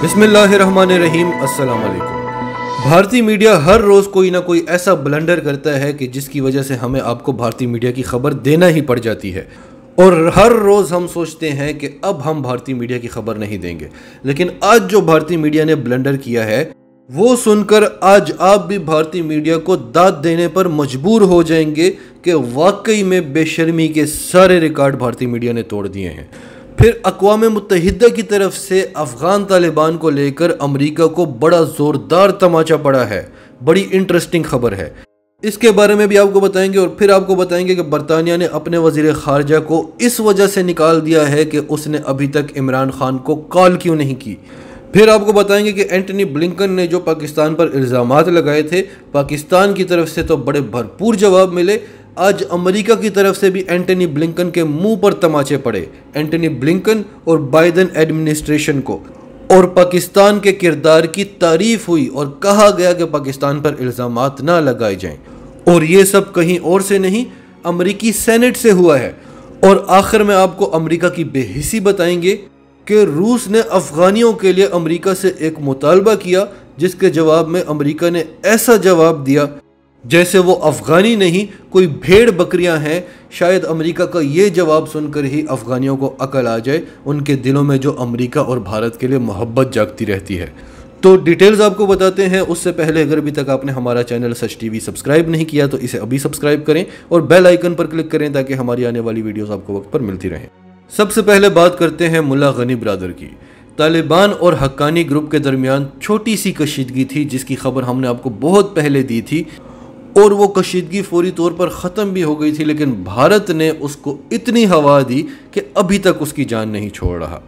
बिस्मिल्लाहिर्रहमानिर्रहीम अस्सलाम वालेकुम भारतीय मीडिया हर रोज़ कोई ना कोई ऐसा ब्लंडर करता है कि जिसकी वजह से हमें आपको भारतीय मीडिया की खबर देना ही पड़ जाती है और हर रोज़ हम सोचते हैं कि अब हम भारतीय मीडिया की खबर नहीं देंगे लेकिन आज जो भारतीय मीडिया ने ब्लंडर किया है वो सुनकर आज आप भी भारतीय मीडिया को दाद देने पर मजबूर हो जाएंगे कि वाकई में बेशर्मी के सारे रिकॉर्ड भारतीय मीडिया ने तोड़ दिए हैं फिर अकवा मुतहद की तरफ से अफ़गान तालिबान को लेकर अमरीका को बड़ा ज़ोरदार तमाचा पड़ा है बड़ी इंटरेस्टिंग खबर है इसके बारे में भी आपको बताएंगे और फिर आपको बताएंगे कि बरतानिया ने अपने वजीर खारजा को इस वजह से निकाल दिया है कि उसने अभी तक इमरान खान को कॉल क्यों नहीं की फिर आपको बताएंगे कि एंटनी ब्लिंकन ने जो पाकिस्तान पर इल्ज़ाम लगाए थे पाकिस्तान की तरफ से तो बड़े भरपूर जवाब मिले आज अमेरिका की तरफ से भी एंटनी ब्लिंकन के मुंह पर तमाचे पड़े एंटनी ब्लिंकन और बाइडन एडमिनिस्ट्रेशन को और पाकिस्तान के किरदार की तारीफ हुई और कहा गया कि पाकिस्तान पर इल्ज़ाम ना लगाए जाएं और ये सब कहीं और से नहीं अमेरिकी सेनेट से हुआ है और आखिर में आपको अमेरिका की बेहिसी बताएंगे कि रूस ने अफ़गानियों के लिए अमेरिका से एक मुतालबा किया जिसके जवाब में अमेरिका ने ऐसा जवाब दिया जैसे वो अफ़गानी नहीं कोई भेड़ बकरियां हैं शायद अमेरिका का ये जवाब सुनकर ही अफ़गानियों को अकल आ जाए उनके दिलों में जो अमेरिका और भारत के लिए मोहब्बत जागती रहती है तो डिटेल्स आपको बताते हैं उससे पहले अगर अभी तक आपने हमारा चैनल सच टी सब्सक्राइब नहीं किया तो इसे अभी सब्सक्राइब करें और बेल आइकन पर क्लिक करें ताकि हमारी आने वाली वीडियोस आपको वक्त पर मिलती रहें सबसे पहले बात करते हैं मुला गनी ब्रादर की तालिबान और हक्कानी ग्रुप के दरमियान छोटी सी कशीदगी थी जिसकी खबर हमने आपको बहुत पहले दी थी और वो कशीदगी फौरी तौर पर ख़त्म भी हो गई थी लेकिन भारत ने उसको इतनी हवा दी कि अभी तक उसकी जान नहीं छोड़ रहा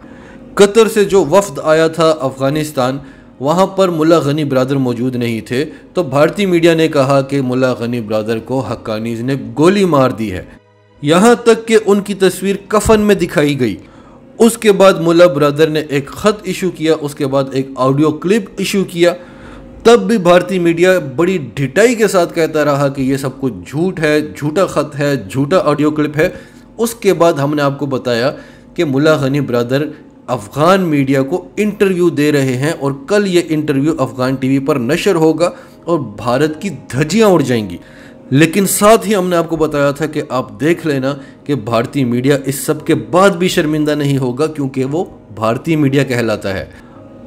कतर से जो वफद आया था अफ़गानिस्तान वहाँ पर मुला गनी ब्रादर मौजूद नहीं थे तो भारतीय मीडिया ने कहा कि मुला गनी ब्रादर को हक्कानीज ने गोली मार दी है यहाँ तक कि उनकी तस्वीर कफन में दिखाई गई उसके बाद मुला ब्रादर ने एक ख़त इशू किया उसके बाद एक ऑडियो क्लिप इशू किया तब भी भारतीय मीडिया बड़ी ढिटाई के साथ कहता रहा कि ये सब कुछ झूठ है झूठा ख़त है झूठा ऑडियो क्लिप है उसके बाद हमने आपको बताया कि मुला गनी ब्रदर अफ़गान मीडिया को इंटरव्यू दे रहे हैं और कल ये इंटरव्यू अफ़गान टीवी पर नशर होगा और भारत की धजियाँ उड़ जाएंगी लेकिन साथ ही हमने आपको बताया था कि आप देख लेना कि भारतीय मीडिया इस सब के बाद भी शर्मिंदा नहीं होगा क्योंकि वो भारतीय मीडिया कहलाता है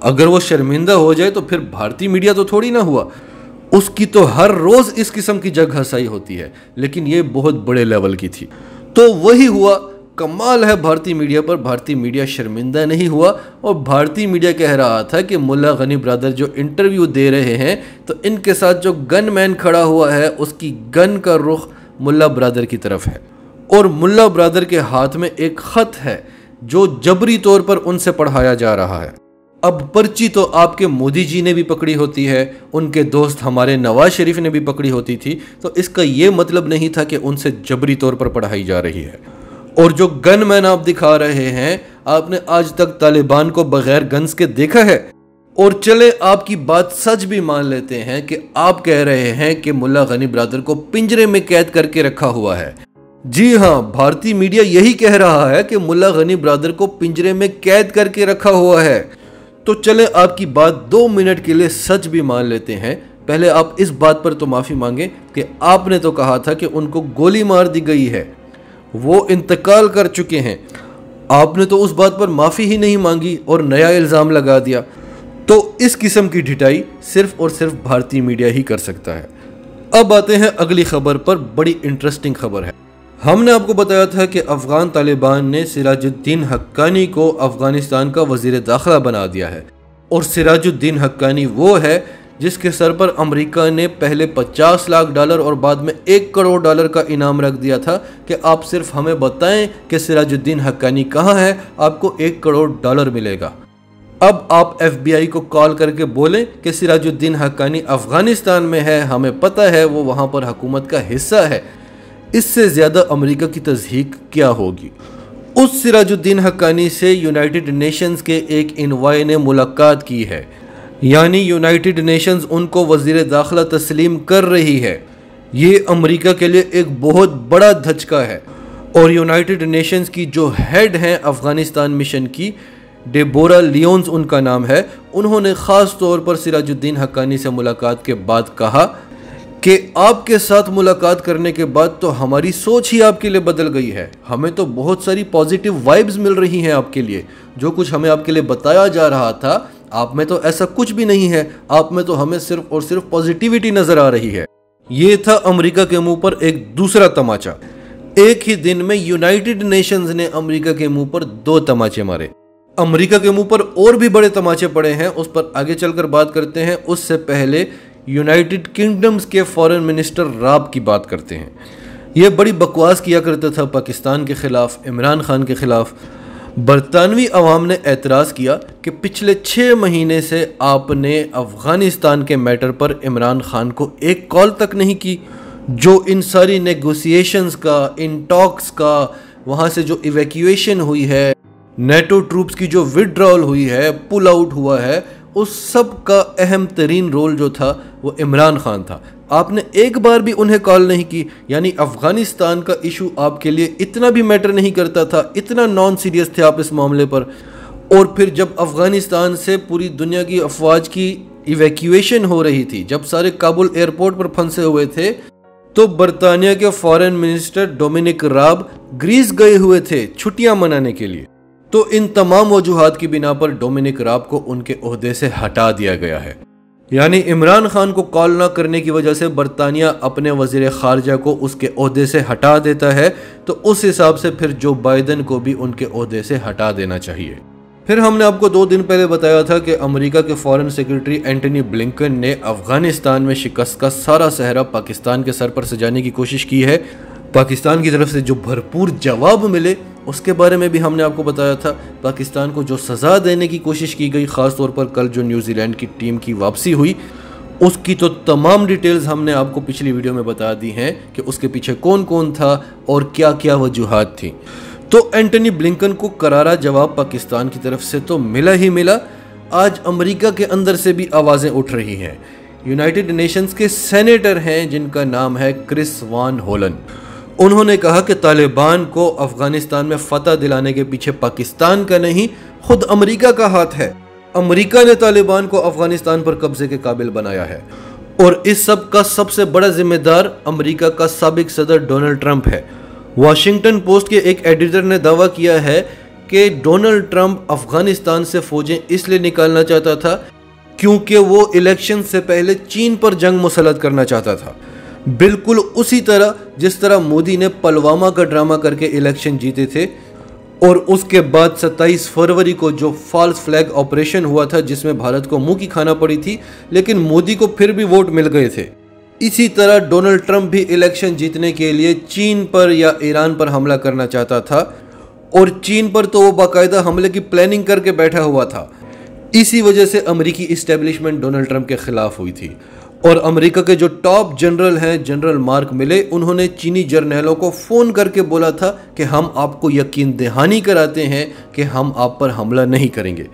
अगर वो शर्मिंदा हो जाए तो फिर भारतीय मीडिया तो थोड़ी ना हुआ उसकी तो हर रोज़ इस किस्म की जगह सही होती है लेकिन ये बहुत बड़े लेवल की थी तो वही हुआ कमाल है भारतीय मीडिया पर भारतीय मीडिया शर्मिंदा नहीं हुआ और भारतीय मीडिया कह रहा था कि मुल्ला गनी ब्रदर जो इंटरव्यू दे रहे हैं तो इनके साथ जो गन मैन खड़ा हुआ है उसकी गन का रुख मुल्ला ब्रदर की तरफ है और मुल्ला ब्रदर के हाथ में एक ख़त है जो जबरी तौर पर उनसे पढ़ाया जा रहा है अब पर्ची तो आपके मोदी जी ने भी पकड़ी होती है उनके दोस्त हमारे नवाज शरीफ ने भी पकड़ी होती थी तो इसका ये मतलब नहीं था कि उनसे जबरी तौर पर पढ़ाई जा रही है और जो गन मैन आप दिखा रहे हैं आपने आज तक तालिबान को बगैर गन्स के देखा है और चले आपकी बात सच भी मान लेते हैं कि आप कह रहे हैं कि मुल्ला गनी ब्रादर को पिंजरे में कैद करके रखा हुआ है जी हाँ भारतीय मीडिया यही कह रहा है कि मुल्ला गनी ब्रादर को पिंजरे में कैद करके रखा हुआ है तो चले आपकी बात दो मिनट के लिए सच भी मान लेते हैं पहले आप इस बात पर तो माफ़ी मांगे कि आपने तो कहा था कि उनको गोली मार दी गई है वो इंतकाल कर चुके हैं आपने तो उस बात पर माफ़ी ही नहीं मांगी और नया इल्ज़ाम लगा दिया तो इस किस्म की ढिटाई सिर्फ और सिर्फ भारतीय मीडिया ही कर सकता है अब आते हैं अगली खबर पर बड़ी इंटरेस्टिंग खबर है हमने आपको बताया था कि अफ़गान तालिबान ने सिराजुद्दीन हक्कानी को अफ़गानिस्तान का वजीर दाखिला बना दिया है और सिराजुद्दीन हक्कानी वो है जिसके सर पर अमेरिका ने पहले 50 लाख डॉलर और बाद में एक करोड़ डॉलर का इनाम रख दिया था कि आप सिर्फ हमें बताएं कि सिराजुद्दीन हक्कानी कहाँ है आपको एक करोड़ डॉलर मिलेगा अब आप एफबीआई को कॉल करके बोलें कि सिराजुद्दीन हक्कानी अफ़गानिस्तान में है हमें पता है वो वहाँ पर हुकूमत का हिस्सा है इससे ज़्यादा अमेरिका की तस्दीक क्या होगी उस सिराजुद्दीन हक्कानी से यूनाइटेड नेशंस के एक इनवाय ने मुलाकात की है यानी यूनाइटेड नेशंस उनको वजीर दाखिला तस्लीम कर रही है ये अमेरिका के लिए एक बहुत बड़ा धचका है और यूनाइटेड नेशंस की जो हेड हैं अफ़गानिस्तान मिशन की डेबोरा लियोन्स उनका नाम है उन्होंने ख़ास तौर पर सिराजुद्दीन हक्कानी से मुलाकात के बाद कहा कि आपके साथ मुलाकात करने के बाद तो हमारी सोच ही आपके लिए बदल गई है हमें तो बहुत सारी पॉजिटिव वाइब्स मिल रही हैं आपके लिए जो कुछ हमें आपके लिए बताया जा रहा था आप में तो ऐसा कुछ भी नहीं है आप में तो हमें सिर्फ और सिर्फ पॉजिटिविटी नज़र आ रही है ये था अमेरिका के मुंह पर एक दूसरा तमाचा एक ही दिन में यूनाइटेड नेशंस ने अमेरिका के मुंह पर दो तमाचे मारे अमेरिका के मुंह पर और भी बड़े तमाचे पड़े हैं उस पर आगे चलकर बात करते हैं उससे पहले यूनाइटेड किंगडम्स के फॉरेन मिनिस्टर राब की बात करते हैं यह बड़ी बकवास किया करता था पाकिस्तान के ख़िलाफ़ इमरान खान के ख़िलाफ़ बरतानवी अवाम ने एतराज़ किया कि पिछले छः महीने से आपने अफ़गानिस्तान के मैटर पर इमरान खान को एक कॉल तक नहीं की जो इन सारी नेगोसिएशंस का इन टॉक्स का वहाँ से जो इवेक्यूएशन हुई है नेटो ट्रूप्स की जो विड्रॉल हुई है पुल आउट हुआ है उस सब का अहम तरीन रोल जो था वो इमरान खान था आपने एक बार भी उन्हें कॉल नहीं की यानी अफ़गानिस्तान का इशू आपके लिए इतना भी मैटर नहीं करता था इतना नॉन सीरियस थे आप इस मामले पर और फिर जब अफ़गानिस्तान से पूरी दुनिया की अफवाज की इवैक्यूएशन हो रही थी जब सारे काबुल एयरपोर्ट पर फंसे हुए थे तो बरतानिया के foreign minister Dominic Raab Greece गए हुए थे छुट्टियां मनाने के लिए तो इन तमाम वजूहत की बिना पर डोमिनिक राब को उनके अहदे से हटा दिया गया है यानी इमरान खान को कॉल ना करने की वजह से बरतानिया अपने वजीर खारजा को उसके अहदे से हटा देता है तो उस हिसाब से फिर जो बाइडन को भी उनके अहदे से हटा देना चाहिए फिर हमने आपको दो दिन पहले बताया था कि अमेरिका के फॉरेन सेक्रेटरी एंटनी ब्लिंकन ने अफगानिस्तान में शिकस्त का सारा सहरा पाकिस्तान के सर पर सजाने की कोशिश की है पाकिस्तान की तरफ से जो भरपूर जवाब मिले उसके बारे में भी हमने आपको बताया था पाकिस्तान को जो सज़ा देने की कोशिश की गई ख़ास तौर पर कल जो न्यूजीलैंड की टीम की वापसी हुई उसकी तो तमाम डिटेल्स हमने आपको पिछली वीडियो में बता दी हैं कि उसके पीछे कौन कौन था और क्या क्या वजूहत थी तो एंटनी ब्लिंकन को करारा जवाब पाकिस्तान की तरफ से तो मिला ही मिला आज अमेरिका के अंदर से भी आवाज़ें उठ रही हैं यूनाइटेड नेशंस के सेनेटर हैं जिनका नाम है क्रिस वान होलन उन्होंने कहा कि तालिबान को अफगानिस्तान में फतह दिलाने के पीछे पाकिस्तान का नहीं खुद अमरीका का हाथ है अमरीका ने तालिबान को अफगानिस्तान पर कब्जे के काबिल बनाया है और इस सब का सबसे बड़ा जिम्मेदार अमेरिका का सबक सदर डोनाल्ड ट्रंप है वाशिंगटन पोस्ट के एक एडिटर ने दावा किया है कि डोनाल्ड ट्रंप अफगानिस्तान से फौजें इसलिए निकालना चाहता था क्योंकि वो इलेक्शन से पहले चीन पर जंग मुसलत करना चाहता था बिल्कुल उसी तरह जिस तरह मोदी ने पलवामा का ड्रामा करके इलेक्शन जीते थे और उसके बाद 27 फरवरी को जो फॉल्स फ्लैग ऑपरेशन हुआ था जिसमें भारत को मुंह की खाना पड़ी थी लेकिन मोदी को फिर भी वोट मिल गए थे इसी तरह डोनाल्ड ट्रंप भी इलेक्शन जीतने के लिए चीन पर या ईरान पर हमला करना चाहता था और चीन पर तो वो बाकायदा हमले की प्लानिंग करके बैठा हुआ था इसी वजह से अमरीकी इस्टेब्लिशमेंट डोनाल्ड ट्रंप के खिलाफ हुई थी और अमेरिका के जो टॉप जनरल हैं जनरल मार्क मिले उन्होंने चीनी जर्नैलों को फ़ोन करके बोला था कि हम आपको यकीन दहानी कराते हैं कि हम आप पर हमला नहीं करेंगे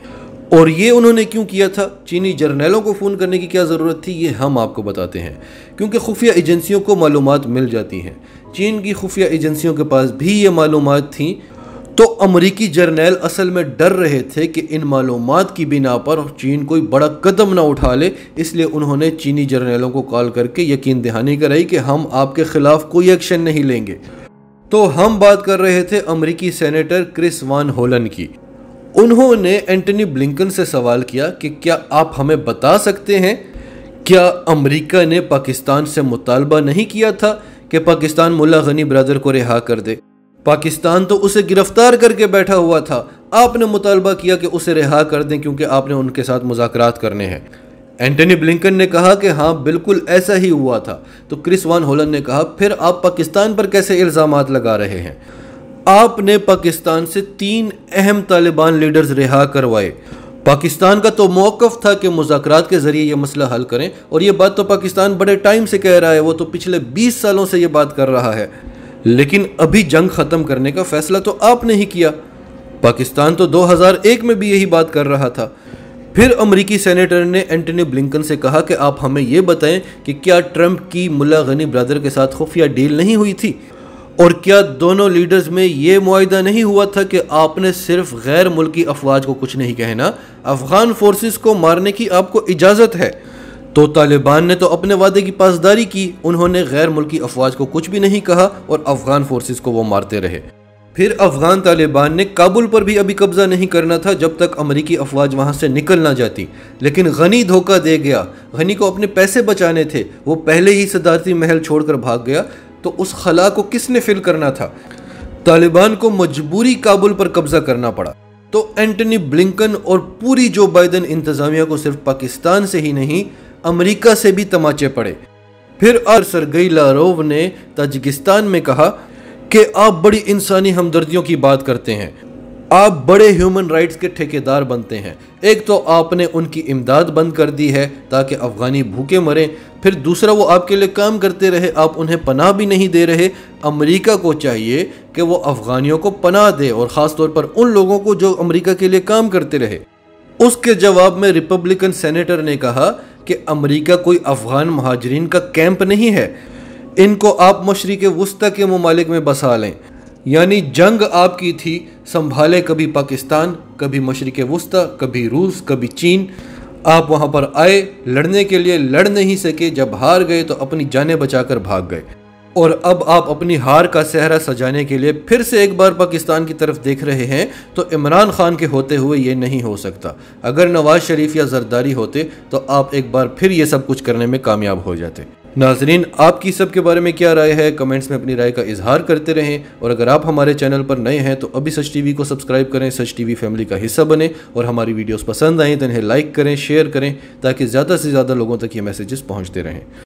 और ये उन्होंने क्यों किया था चीनी जर्नैलों को फ़ोन करने की क्या ज़रूरत थी ये हम आपको बताते हैं क्योंकि खुफिया एजेंसियों को मालूम मिल जाती हैं चीन की खुफिया एजेंसियों के पास भी ये मालूम थी तो अमरीकी जर्नैल असल में डर रहे थे कि इन मालूम की बिना पर चीन कोई बड़ा कदम ना उठा ले इसलिए उन्होंने चीनी जर्नैलों को कॉल करके यकीन दहानी कराई कि हम आपके खिलाफ कोई एक्शन नहीं लेंगे तो हम बात कर रहे थे अमरीकी सेनेटर क्रिस वान होलन की उन्होंने एंटनी ब्लिंकन से सवाल किया कि क्या आप हमें बता सकते हैं क्या अमरीका ने पाकिस्तान से मुतालबा नहीं किया था कि पाकिस्तान मुला गनी ब्रदर को रिहा कर दे पाकिस्तान तो उसे गिरफ्तार करके बैठा हुआ था आपने मुतालबा किया कि उसे रिहा कर दें क्योंकि आपने उनके साथ मुजात करने हैं एंटनी ब्लिंकन ने कहा कि हाँ बिल्कुल ऐसा ही हुआ था तो क्रिस वान होलन ने कहा फिर आप पाकिस्तान पर कैसे इल्ज़ाम लगा रहे हैं आपने पाकिस्तान से तीन अहम तालिबान लीडर्स रिहा करवाए पाकिस्तान का तो मौकफ़ था कि मुजाकरात के ज़रिए यह मसला हल करें और ये बात तो पाकिस्तान बड़े टाइम से कह रहा है वो तो पिछले 20 सालों से ये बात कर रहा है लेकिन अभी जंग ख़त्म करने का फैसला तो आपने ही किया पाकिस्तान तो 2001 में भी यही बात कर रहा था फिर अमेरिकी सेनेटर ने एंटनी ब्लिंकन से कहा कि आप हमें यह बताएं कि क्या ट्रंप की मुला गनी ब्रदर के साथ खुफिया डील नहीं हुई थी और क्या दोनों लीडर्स में यह मुआदा नहीं हुआ था कि आपने सिर्फ गैर मुल्की अफवाज को कुछ नहीं कहना अफगान फोर्सेस को मारने की आपको इजाज़त है तो तालिबान ने तो अपने वादे की पासदारी की उन्होंने गैर मुल्की अफवाज को कुछ भी नहीं कहा और अफगान फोर्सेस को वो मारते रहे फिर अफगान तालिबान ने काबुल पर भी अभी कब्जा नहीं करना था जब तक अमरीकी अफवाज वहां से निकल ना जाती लेकिन गनी धोखा दे गया गनी को अपने पैसे बचाने थे वो पहले ही सदारती महल छोड़कर भाग गया तो उस खला को किसने फिल करना था तालिबान को मजबूरी काबुल पर कब्जा करना पड़ा तो एंटनी ब्लिंकन और पूरी जो बाइडन इंतजामिया को सिर्फ पाकिस्तान से ही नहीं अमेरिका से भी तमाचे पड़े फिर और सरगई लारोव ने ताजिकिस्तान में कहा कि आप बड़ी इंसानी हमदर्दियों की बात करते हैं आप बड़े ह्यूमन राइट्स के ठेकेदार बनते हैं एक तो आपने उनकी इमदाद बंद कर दी है ताकि अफ़गानी भूखे मरें फिर दूसरा वो आपके लिए काम करते रहे आप उन्हें पनाह भी नहीं दे रहे अमेरिका को चाहिए कि वो अफ़गानियों को पनाह दे और ख़ास तौर पर उन लोगों को जो अमेरिका के लिए काम करते रहे उसके जवाब में रिपब्लिकन सेनेटर ने कहा कि अमेरिका कोई अफ़गान महाजरीन का कैंप नहीं है इनको आप मशरक़ वस्ती के ममालिक में बसा लें यानी जंग आपकी थी संभाले कभी पाकिस्तान कभी मशरक़ वस्ती कभी रूस कभी चीन आप वहाँ पर आए लड़ने के लिए लड़ नहीं सके जब हार गए तो अपनी जानें बचाकर भाग गए और अब आप अपनी हार का सहरा सजाने के लिए फिर से एक बार पाकिस्तान की तरफ देख रहे हैं तो इमरान खान के होते हुए ये नहीं हो सकता अगर नवाज शरीफ या जरदारी होते तो आप एक बार फिर ये सब कुछ करने में कामयाब हो जाते नाजरीन आपकी सब के बारे में क्या राय है कमेंट्स में अपनी राय का इजहार करते रहें और अगर आप हमारे चैनल पर नए हैं तो अभी सच टीवी को सब्सक्राइब करें सच टीवी फैमिली का हिस्सा बने और हमारी वीडियोस पसंद आएँ तो इन्हें लाइक करें शेयर करें ताकि ज़्यादा से ज़्यादा लोगों तक ये मैसेजेस पहुँचते रहें